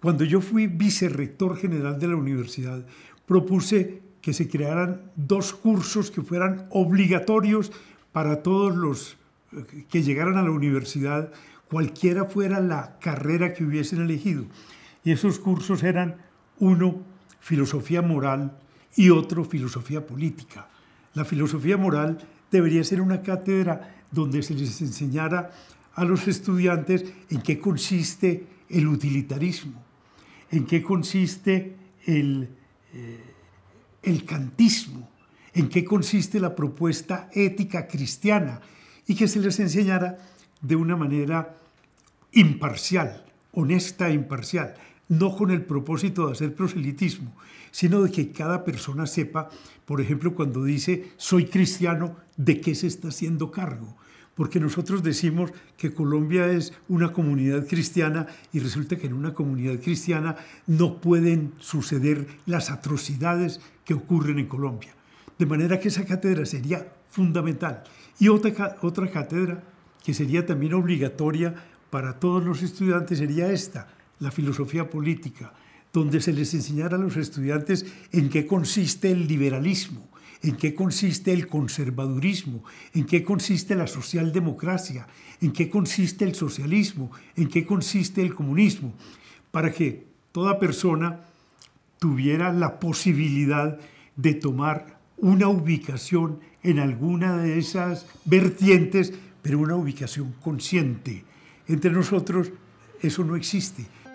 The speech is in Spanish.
Cuando yo fui vicerrector general de la universidad, propuse que se crearan dos cursos que fueran obligatorios para todos los eh, que llegaran a la universidad, cualquiera fuera la carrera que hubiesen elegido. Y esos cursos eran uno, filosofía moral y otro, filosofía política. La filosofía moral debería ser una cátedra donde se les enseñara a los estudiantes en qué consiste el utilitarismo, en qué consiste eh, el, cantismo, en qué consiste la propuesta ética cristiana y que se les enseñara de una manera imparcial, honesta e imparcial, no con el propósito de hacer proselitismo, sino de que cada persona sepa, por ejemplo, cuando dice soy cristiano, de qué se está haciendo cargo, porque nosotros decimos que Colombia es una comunidad cristiana y resulta que en una comunidad cristiana no pueden suceder las atrocidades que ocurren en Colombia. De manera que esa cátedra sería fundamental. Y otra, cátedra que sería también obligatoria para todos los estudiantes sería esta, la filosofía política, donde se les enseñara a los estudiantes en qué consiste el liberalismo, en qué consiste el conservadurismo, en qué consiste la socialdemocracia, en qué consiste el socialismo, en qué consiste el comunismo, para que toda persona tuviera la posibilidad de tomar una ubicación en alguna de esas vertientes, pero una ubicación consciente. Entre nosotros eso no existe.